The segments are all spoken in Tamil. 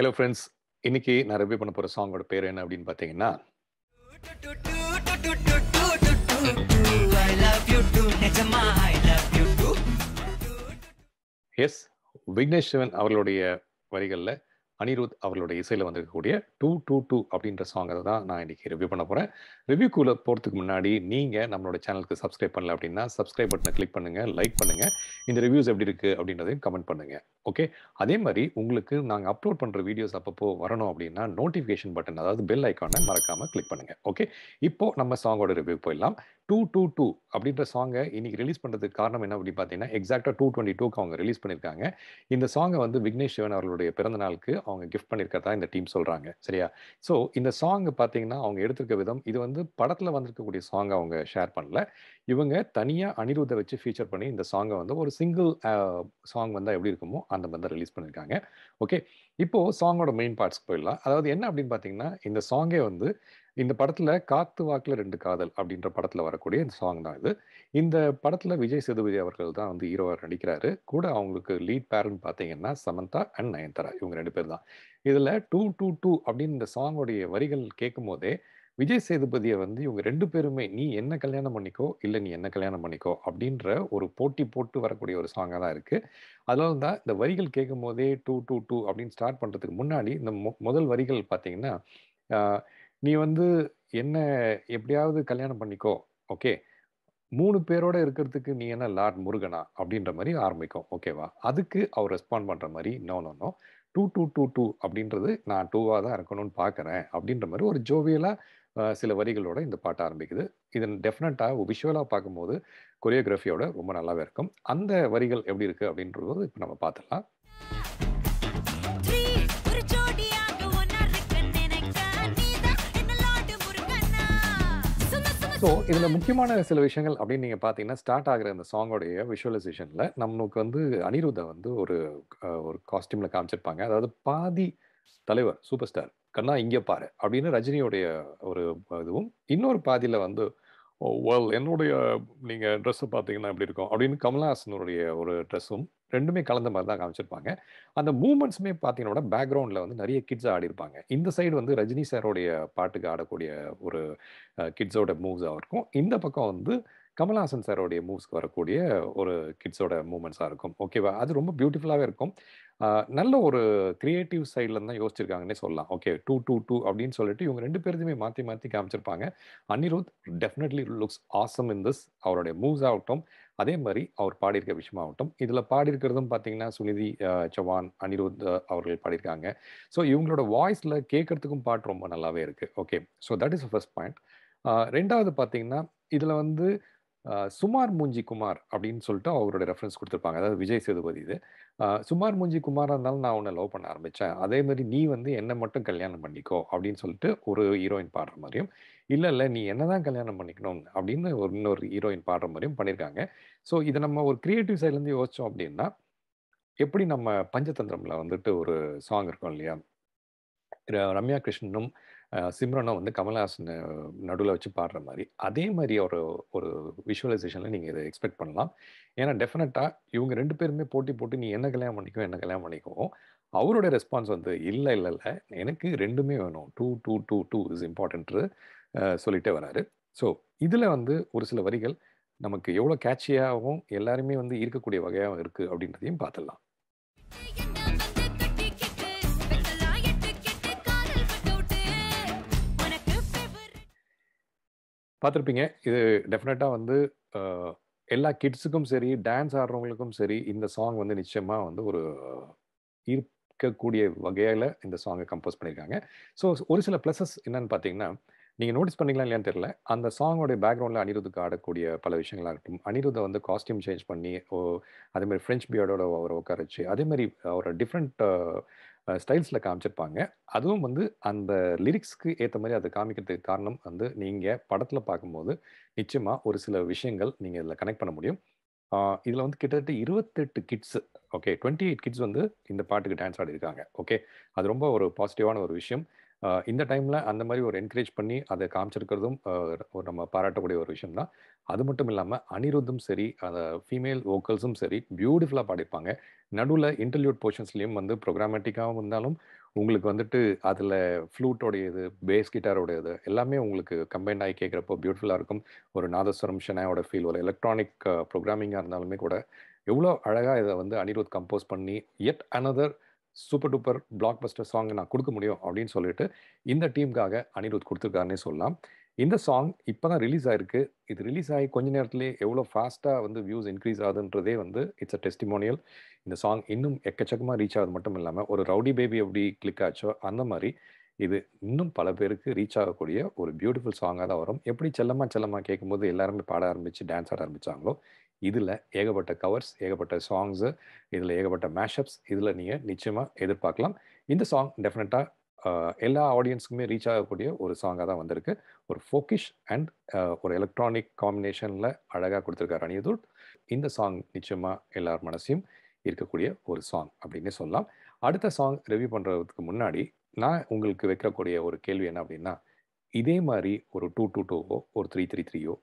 ஹலோ ஃப்ரெண்ட்ஸ் இன்னைக்கு நான் ரிவ்யூ பண்ண போகிற சாங்கோட பேர் என்ன அப்படின்னு பார்த்தீங்கன்னா எஸ் விக்னேஷ் சிவன் அவர்களுடைய வரிகளில் அனிருத் அவர்களுடைய இசையில் வந்திருக்கக்கூடிய டூ டூ டூ அப்படின்ற சாங்கை தான் நான் இன்றைக்கி ரிவ்யூ பண்ண போகிறேன் ரிவ்யூக்குள்ளே போகிறதுக்கு முன்னாடி நீங்கள் நம்மளோட சேனலுக்கு சப்ஸ்கிரைப் பண்ணல அப்படின்னா சப்ஸ்கிரைப் பட்டனை கிளிக் பண்ணுங்கள் லைக் பண்ணுங்கள் இந்த ரிவ்யூஸ் எப்படி இருக்குது அப்படின்றதையும் கமெண்ட் பண்ணுங்கள் ஓகே அதே மாதிரி உங்களுக்கு நாங்கள் அப்லோட் பண்ணுற வீடியோஸ் அப்பப்போ வரணும் அப்படின்னா நோட்டிஃபிகேஷன் பட்டன் அதாவது பெல் ஐக்கானை மறக்காமல் கிளிக் பண்ணுங்கள் ஓகே இப்போது நம்ம சாங்கோட ரிவ்யூ போயிடலாம் டூ டூ டூ அப்படின்ற சாங்கை இன்னைக்கு ரிலீஸ் பண்ணுறதுக்கு காரணம் என்ன அப்படி பார்த்தீங்கன்னா எக்ஸாக்டாக டூ டூக்கு அவங்க ரிலீஸ் பண்ணியிருக்காங்க இந்த சாங்கை வந்து விக்னேஷ் சிவன் அவர்களுடைய பிறந்த நாளுக்கு அவங்க கிஃப்ட் பண்ணியிருக்கிறதா இந்த டீம் சொல்கிறாங்க சரியா ஸோ இந்த சாங் பார்த்தீங்கன்னா அவங்க எடுத்திருக்க விதம் இது வந்து படத்தில் வந்திருக்கக்கூடிய சாங் அவங்க ஷேர் பண்ணல இவங்க தனியாக அனிருத்தை வச்சு ஃபீச்சர் பண்ணி இந்த சாங்கை வந்து ஒரு சிங்கிள் சாங் வந்தால் எப்படி இருக்குமோ அந்த மாதிரி ரிலீஸ் பண்ணியிருக்காங்க ஓகே இப்போ சாங்கோட மெயின் பார்ட்ஸ் போயிடலாம் அதாவது என்ன அப்படின்னு பார்த்தீங்கன்னா இந்த சாங்கே வந்து இந்த படத்துல காத்து வாக்குல ரெண்டு காதல் அப்படின்ற படத்துல வரக்கூடிய இந்த சாங் தான் இது இந்த படத்துல விஜய் சேதுபதி அவர்கள் தான் வந்து ஹீரோவா நடிக்கிறாரு கூட அவங்களுக்கு லீட் பேரன் பாத்தீங்கன்னா சமந்தா அண்ட் நயன்தாரா இவங்க ரெண்டு பேர் தான் இதுல டூ டூ டூ அப்படின்னு இந்த சாங்கோடைய வரிகள் கேட்கும் போதே விஜய் சேதுபதியை வந்து இவங்க ரெண்டு பேருமே நீ என்ன கல்யாணம் பண்ணிக்கோ இல்லை நீ என்ன கல்யாணம் பண்ணிக்கோ அப்படின்ற ஒரு போட்டி போட்டு வரக்கூடிய ஒரு சாங்காக தான் இருக்குது அதனால தான் இந்த வரிகள் கேட்கும் போதே டூ டூ டூ அப்படின்னு ஸ்டார்ட் பண்ணுறதுக்கு முன்னாடி இந்த முதல் வரிகள் பார்த்தீங்கன்னா நீ வந்து என்ன எப்படியாவது கல்யாணம் பண்ணிக்கோ ஓகே மூணு பேரோட இருக்கிறதுக்கு நீ என்ன லார்ட் முருகனா அப்படின்ற மாதிரி ஆரம்பிக்கும் ஓகேவா அதுக்கு அவர் ரெஸ்பாண்ட் பண்ணுற மாதிரி no no no do do do do அப்படின்றது நான் டூவாக தான் இருக்கணும்னு பார்க்குறேன் அப்படின்ற மாதிரி ஒரு ஜோவியலாக சில வரிகளோட இந்த பாட்டு ஆரம்பிக்குது இது டெஃபினட்டாக விஷுவலாக பார்க்கும்போது கொரியோகிராஃபியோட ரொம்ப நல்லாவே இருக்கும் அந்த வரிகள் எப்படி இருக்குது அப்படின்றது இப்போ நம்ம பார்த்துடலாம் ஸோ இதில் முக்கியமான சில விஷயங்கள் அப்படின்னு நீங்கள் பார்த்தீங்கன்னா ஸ்டார்ட் ஆகிற அந்த சாங்கோடைய விஷுவலைசேஷனில் நம்மளுக்கு வந்து அனிருத்தை வந்து ஒரு ஒரு காஸ்டியூமில் காமிச்சிருப்பாங்க அதாவது பாதி தலைவர் சூப்பர் ஸ்டார் கண்ணா இங்கே பாரு அப்படின்னு ரஜினியோடைய ஒரு இதுவும் இன்னொரு பாதியில் வந்து வேல் என்னுடைய நீங்கள் ட்ரெஸ்ஸை பார்த்தீங்கன்னா எப்படி இருக்கும் அப்படின்னு கமல்ஹாசனுடைய ஒரு ட்ரெஸ்ஸும் ரெண்டுமே கலந்த மாதிரி தான் காமிச்சிருப்பாங்க அந்த மூமெண்ட்ஸுமே பார்த்தீங்கன்னா பேக்ரவுண்டில் வந்து நிறைய கிட்ஸாக ஆடிருப்பாங்க இந்த சைடு வந்து ரஜினி சாரோடைய பாட்டுக்கு ஆடக்கூடிய ஒரு கிட்ஸோட மூவ்ஸாக இருக்கும் இந்த பக்கம் வந்து கமல்ஹாசன் சாரோடைய மூவ்ஸ்க்கு வரக்கூடிய ஒரு கிட்ஸோட மூமெண்ட்ஸாக இருக்கும் ஓகேவா அது ரொம்ப பியூட்டிஃபுல்லாகவே இருக்கும் நல்ல ஒரு கிரியேட்டிவ் சைடில் தான் யோசிச்சிருக்காங்கன்னே சொல்லலாம் ஓகே டூ டூ டூ அப்படின்னு சொல்லிட்டு இவங்க ரெண்டு பேருமே மாற்றி மாற்றி காமிச்சிருப்பாங்க Anirudh definitely looks awesome in this அவருடைய மூவ்ஸ் ஆகட்டும் அதே மாதிரி அவர் பாடியிருக்க விஷயமாகட்டும் இதில் பாடியிருக்கிறதும் பார்த்தீங்கன்னா சுனிதி சவான் அனிருத் அவர்கள் பாடியிருக்காங்க ஸோ இவங்களோட வாய்ஸில் கேட்குறதுக்கும் பாட்டு ரொம்ப நல்லாவே இருக்குது okay so that is first point ரெண்டாவது பார்த்தீங்கன்னா இதில் வந்து சுமார் மூஞ்சி குமார் அப்படின்னு சொல்லிட்டு அவரோட ரெஃபரன்ஸ் கொடுத்துருப்பாங்க அதாவது விஜய் சேதுபதி இது சுமார் மூஞ்சி குமாராக இருந்தாலும் நான் உன்னை லவ் பண்ண ஆரம்பித்தேன் அதே மாதிரி நீ வந்து என்னை மட்டும் கல்யாணம் பண்ணிக்கோ அப்படின்னு சொல்லிட்டு ஒரு ஹீரோயின் பாடுற மாதிரியும் இல்லை இல்லை நீ என்ன தான் கல்யாணம் பண்ணிக்கணும் அப்படின்னு ஒரு இன்னொரு ஹீரோயின் பாடுற மாதிரியும் பண்ணியிருக்காங்க ஸோ இதை நம்ம ஒரு க்ரியேட்டிவ் சைட்லேருந்து யோசித்தோம் அப்படின்னா எப்படி நம்ம பஞ்சதந்திரமில் வந்துட்டு ஒரு சாங் இருக்கும் இல்லையா ரம்யா கிருஷ்ணனும் சிம்ரனை வந்து கமலஹாசன நடுவில் வச்சு பாடுற மாதிரி அதே மாதிரி ஒரு ஒரு விஷுவலைசேஷனில் நீங்கள் இதை எக்ஸ்பெக்ட் பண்ணலாம். ஏன்னா டெஃபினட்டாக இவங்க ரெண்டு பேருமே போட்டி போட்டு, "நீ என்ன கல்யாணம் பண்ணிக்கோ, என்ன கல்யாணம் பண்ணிக்கோ." அவரோட ரெஸ்பான்ஸ் வந்து, இல்லை இல்லை இல்லை எனக்கு ரெண்டுமே வேணும். Do do do do is important சொல்லிகிட்டே சொல்லிட்டே வராரு. ஸோ, இதில் வந்து ஒரு சில வரிகள் நமக்கு எவ்வளோ கேட்சியாகவும் எல்லாருமே வந்து இருக்கக்கூடிய வகையாகவும் இருக்குது அப்படின்றதையும் பார்த்துடலாம் பார்த்துருப்பீங்க இது டெஃபினட்டாக வந்து எல்லா கிட்ஸுக்கும் சரி டான்ஸ் ஆடுறவங்களுக்கும் சரி இந்த சாங் வந்து நிச்சயமாக வந்து ஒரு ஈர்க்கக்கூடிய வகையில் இந்த சாங்கை கம்போஸ் பண்ணியிருக்காங்க ஸோ ஒரு சில ப்ளஸஸ் என்னன்னு பார்த்தீங்கன்னா நீங்கள் நோட்டீஸ் பண்ணிக்கலாம் இல்லையான்னு தெரியல அந்த சாங்கோடைய பேக்ரவுண்டில் அனிருத்துக்கு ஆடக்கூடிய பல விஷயங்களாக இருக்கும் அனிருத்தை வந்து காஸ்டியூம் சேஞ்ச் பண்ணி ஓ அதேமாதிரி ஃப்ரெஞ்ச் பியர்டோட அவரை உட்கார வச்சு அதேமாதிரி அவரை டிஃப்ரெண்ட் ஸ்டைல்ஸில் காமிச்சிருப்பாங்க அதுவும் வந்து அந்த லிரிக்ஸ்க்கு ஏற்ற மாதிரி அதை காமிக்கிறதுக்கு காரணம் வந்து நீங்கள் படத்தில் பார்க்கும்போது நிச்சயமாக ஒரு சில விஷயங்கள் நீங்கள் இதில் கனெக்ட் பண்ண முடியும் இதில் வந்து கிட்டத்தட்ட இருபத்தெட்டு kids okay twenty eight kids வந்து இந்த பாட்டுக்கு டான்ஸ் ஆடி இருக்காங்க ஓகே அது ரொம்ப ஒரு பாசிட்டிவான ஒரு விஷயம் இந்த டைமில் அந்த மாதிரி ஒரு என்கரேஜ் பண்ணி அதை காமிச்சிருக்கிறதும் நம்ம பாராட்டக்கூடிய ஒரு விஷயம் தான் அது மட்டும் இல்லாமல் அனிருத்தும் சரி அந்த ஃபீமேல் வோக்கல்ஸும் சரி பியூட்டிஃபுல்லாக பாடிப்பாங்க நடுவில் இன்டர்வியூட் போர்ஷன்ஸ்லேயும் வந்து ப்ரோக்ராமேட்டிக்காகவும் இருந்தாலும் உங்களுக்கு வந்துட்டு அதில் ஃப்ளூட்டோடைய இது பேஸ் கிட்டாரோடைய இது எல்லாமே உங்களுக்கு கம்பைன்ட் ஆகி கேட்குறப்போ பியூட்டிஃபுல்லாக இருக்கும் ஒரு நாதஸ்வரம் ஷனாயோட ஃபீல் ஒரு எலக்ட்ரானிக் ப்ரோக்ராமிங்காக இருந்தாலுமே கூட எவ்வளோ அழகாக இதை வந்து அனிருத் கம்போஸ் பண்ணி yet another super duper blockbuster song நான் கொடுக்க முடியும் அப்படின்னு சொல்லிட்டு இந்த டீமுக்காக அனிருத் கொடுத்துருக்காருன்னே சொல்லலாம் இந்த சாங் இப்போ தான் ரிலீஸ் ஆயிருக்கு இது ரிலீஸ் ஆகி கொஞ்ச நேரத்துலேயே எவ்வளோ ஃபாஸ்ட்டாக வந்து வியூஸ் இன்க்ரீஸ் ஆகுதுன்றதே வந்து இட்ஸ் அ டெஸ்டிமோனியல் இந்த சாங் இன்னும் எக்கச்சக்கமாக ரீச் ஆகுது மட்டும் இல்லாமல் ஒரு ரவுடி பேபி எப்படி கிளிக் ஆச்சோ அந்த மாதிரி இது இன்னும் பல பேருக்கு ரீச் ஆகக்கூடிய ஒரு பியூட்டிஃபுல் சாங்காக தான் வரும் எப்படி செல்லமாக செல்லமாக கேட்கும்போது எல்லாருமே பாட ஆரம்பித்து டான்ஸ் ஆட ஆரம்பித்தாங்களோ இதில் ஏகப்பட்ட கவர்ஸ் ஏகப்பட்ட சாங்ஸு இதில் ஏகப்பட்ட மேஷப்ஸ் இதில் நீங்கள் நிச்சயமாக எதிர்பார்க்கலாம் இந்த சாங் டெஃபினட்டாக எல்லா ஆடியன்ஸுக்குமே ரீச் ஆகக்கூடிய ஒரு சாங்காக தான் வந்திருக்கு ஒரு ஃபோக்கிஷ் அண்ட் ஒரு எலக்ட்ரானிக் காம்பினேஷனில் அழகாக கொடுத்துருக்காரு அணியதூட் இந்த சாங் நிச்சயமாக எல்லார் மனசையும் இருக்கக்கூடிய ஒரு சாங் அப்படின்னே சொல்லலாம் அடுத்த சாங் ரிவ்யூ பண்ணுறதுக்கு முன்னாடி நான் உங்களுக்கு வைக்கக்கூடிய ஒரு கேள்வி என்ன அப்படின்னா இதே மாதிரி ஒரு டூ டூ டூவோ ஒரு த்ரீ த்ரீ த்ரீயோ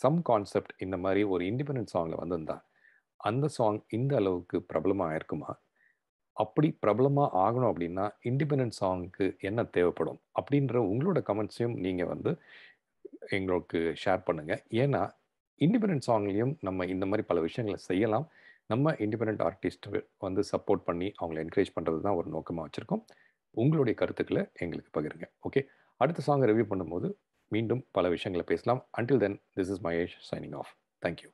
சம் கான்செப்ட் இந்த மாதிரி ஒரு இண்டிபெண்ட் சாங்கில் வந்திருந்தா அந்த சாங் இந்த அளவுக்கு பிரபலமாக ஆயிருக்குமா அப்படி பிரபலமாக ஆகணும் அப்படின்னா இண்டிபெண்ட் சாங்க்கு என்ன தேவைப்படும் அப்படின்ற உங்களோட கமெண்ட்ஸையும் நீங்கள் வந்து எங்களுக்கு ஷேர் பண்ணுங்கள் ஏன்னா இண்டிபெண்ட் சாங்லேயும் நம்ம இந்த மாதிரி பல விஷயங்களை செய்யலாம் நம்ம இண்டிபெண்ட் ஆர்டிஸ்ட் வந்து சப்போர்ட் பண்ணி அவங்கள என்கரேஜ் பண்ணுறது தான் ஒரு நோக்கமாக வச்சுருக்கோம் உங்களுடைய கருத்துக்களை எங்களுக்கு பகிருங்க ஓகே அடுத்த சாங்கை ரிவ்யூ பண்ணும்போது மீண்டும் பல விஷயங்களை பேசலாம் until then this is Mahesh signing off thank you